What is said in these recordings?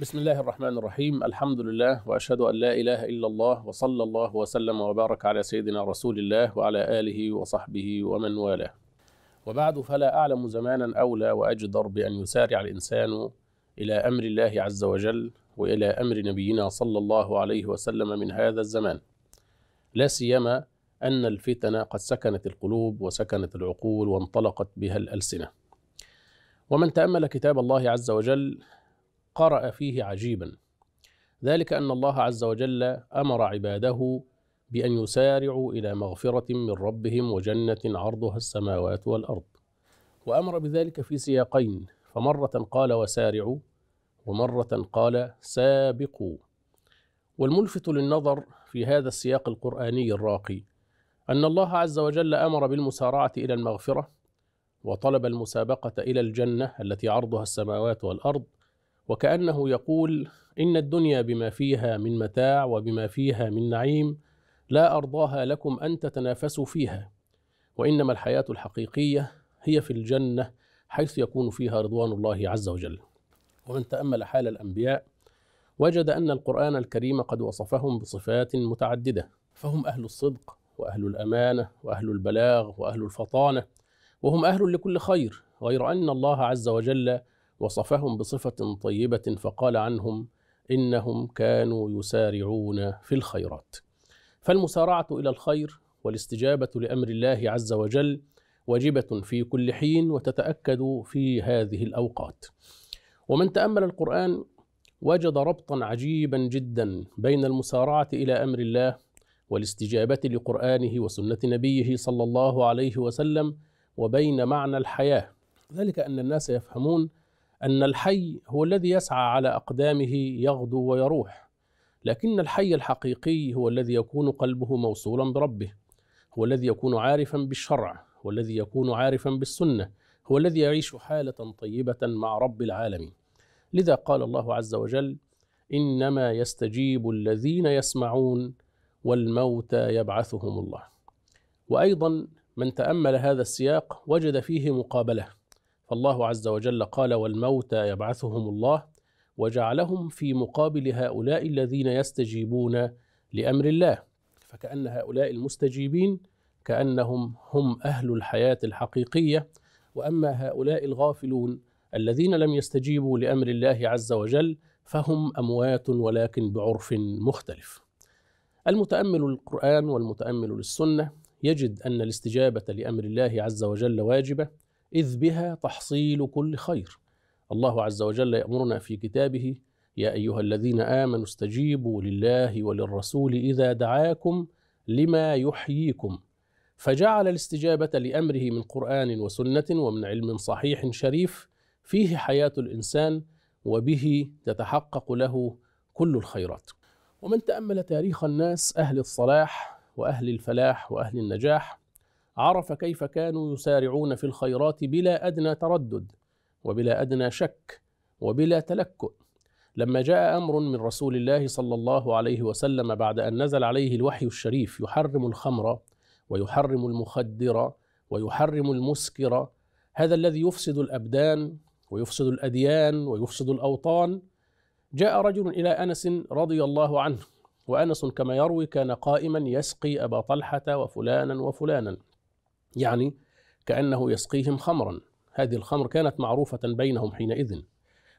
بسم الله الرحمن الرحيم الحمد لله واشهد ان لا اله الا الله وصلى الله وسلم وبارك على سيدنا رسول الله وعلى اله وصحبه ومن والاه وبعد فلا اعلم زمانا اولى واجدر بان يسارع الانسان الى امر الله عز وجل والى امر نبينا صلى الله عليه وسلم من هذا الزمان لا سيما ان الفتن قد سكنت القلوب وسكنت العقول وانطلقت بها الالسنه ومن تامل كتاب الله عز وجل قرأ فيه عجيبا ذلك أن الله عز وجل أمر عباده بأن يسارعوا إلى مغفرة من ربهم وجنة عرضها السماوات والأرض وأمر بذلك في سياقين فمرة قال وسارعوا ومرة قال سابقوا والملفت للنظر في هذا السياق القرآني الراقي أن الله عز وجل أمر بالمسارعة إلى المغفرة وطلب المسابقة إلى الجنة التي عرضها السماوات والأرض وكأنه يقول إن الدنيا بما فيها من متاع وبما فيها من نعيم لا أرضاها لكم أن تتنافسوا فيها وإنما الحياة الحقيقية هي في الجنة حيث يكون فيها رضوان الله عز وجل ومن تأمل حال الأنبياء وجد أن القرآن الكريم قد وصفهم بصفات متعددة فهم أهل الصدق وأهل الأمانة وأهل البلاغ وأهل الفطانة وهم أهل لكل خير غير أن الله عز وجل وصفهم بصفه طيبه فقال عنهم انهم كانوا يسارعون في الخيرات فالمسارعه الى الخير والاستجابه لامر الله عز وجل واجبه في كل حين وتتاكد في هذه الاوقات ومن تامل القران وجد ربطا عجيبا جدا بين المسارعه الى امر الله والاستجابه لقرانه وسنه نبيه صلى الله عليه وسلم وبين معنى الحياه ذلك ان الناس يفهمون أن الحي هو الذي يسعى على أقدامه يغدو ويروح لكن الحي الحقيقي هو الذي يكون قلبه موصولا بربه هو الذي يكون عارفا بالشرع هو الذي يكون عارفا بالسنة هو الذي يعيش حالة طيبة مع رب العالمين لذا قال الله عز وجل إنما يستجيب الذين يسمعون والموتى يبعثهم الله وأيضا من تأمل هذا السياق وجد فيه مقابلة فالله عز وجل قال والموتى يبعثهم الله وجعلهم في مقابل هؤلاء الذين يستجيبون لامر الله فكان هؤلاء المستجيبين كانهم هم اهل الحياه الحقيقيه واما هؤلاء الغافلون الذين لم يستجيبوا لامر الله عز وجل فهم اموات ولكن بعرف مختلف المتامل القران والمتامل للسنه يجد ان الاستجابه لامر الله عز وجل واجبه إذ بها تحصيل كل خير الله عز وجل يأمرنا في كتابه يا أيها الذين آمنوا استجيبوا لله وللرسول إذا دعاكم لما يحييكم فجعل الاستجابة لأمره من قرآن وسنة ومن علم صحيح شريف فيه حياة الإنسان وبه تتحقق له كل الخيرات. ومن تأمل تاريخ الناس أهل الصلاح وأهل الفلاح وأهل النجاح عرف كيف كانوا يسارعون في الخيرات بلا ادنى تردد وبلا ادنى شك وبلا تلكؤ لما جاء امر من رسول الله صلى الله عليه وسلم بعد ان نزل عليه الوحي الشريف يحرم الخمر ويحرم المخدر ويحرم المسكر هذا الذي يفسد الابدان ويفسد الاديان ويفسد الاوطان جاء رجل الى انس رضي الله عنه وانس كما يروي كان قائما يسقي ابا طلحه وفلانا وفلانا يعني كأنه يسقيهم خمرا هذه الخمر كانت معروفة بينهم حينئذ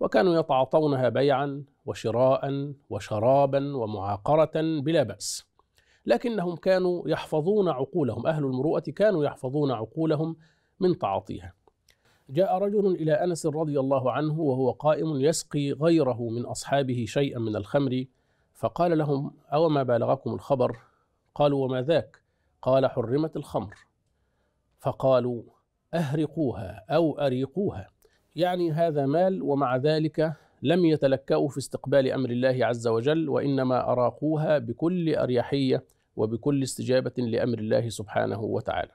وكانوا يتعاطونها بيعا وشراء وشرابا ومعاقرة بلا بأس لكنهم كانوا يحفظون عقولهم أهل المروءة كانوا يحفظون عقولهم من تعاطيها جاء رجل إلى أنس رضي الله عنه وهو قائم يسقي غيره من أصحابه شيئا من الخمر فقال لهم أوما بالغكم الخبر قالوا وما ذاك قال حرمت الخمر فقالوا اهرقوها او اريقوها يعني هذا مال ومع ذلك لم يتلكأوا في استقبال امر الله عز وجل وانما اراقوها بكل اريحيه وبكل استجابه لامر الله سبحانه وتعالى.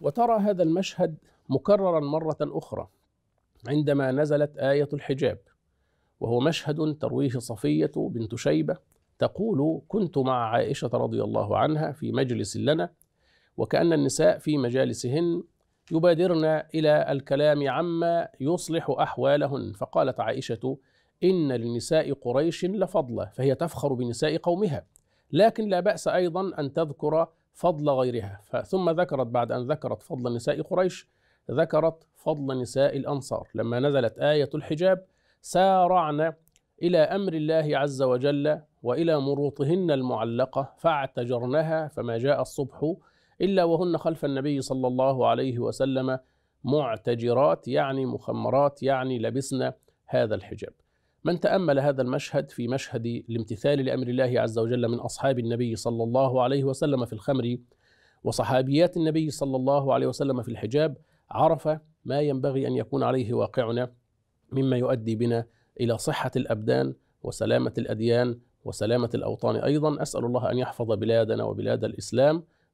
وترى هذا المشهد مكررا مره اخرى عندما نزلت ايه الحجاب وهو مشهد ترويه صفيه بنت شيبه تقول كنت مع عائشه رضي الله عنها في مجلس لنا وكأن النساء في مجالسهن يبادرن إلى الكلام عما يصلح أحوالهن فقالت عائشة إن لنساء قريش لفضلة فهي تفخر بنساء قومها لكن لا بأس أيضا أن تذكر فضل غيرها ثم ذكرت بعد أن ذكرت فضل نساء قريش ذكرت فضل نساء الأنصار لما نزلت آية الحجاب سارعن إلى أمر الله عز وجل وإلى مروطهن المعلقة فاعتجرنها فما جاء الصبح إلا وهن خلف النبي صلى الله عليه وسلم معتجرات يعني مخمرات يعني لبسن هذا الحجاب من تأمل هذا المشهد في مشهد الامتثال لأمر الله عز وجل من أصحاب النبي صلى الله عليه وسلم في الخمر وصحابيات النبي صلى الله عليه وسلم في الحجاب عرف ما ينبغي أن يكون عليه واقعنا مما يؤدي بنا إلى صحة الأبدان وسلامة الأديان وسلامة الأوطان أيضا أسأل الله أن يحفظ بلادنا وبلاد الإسلام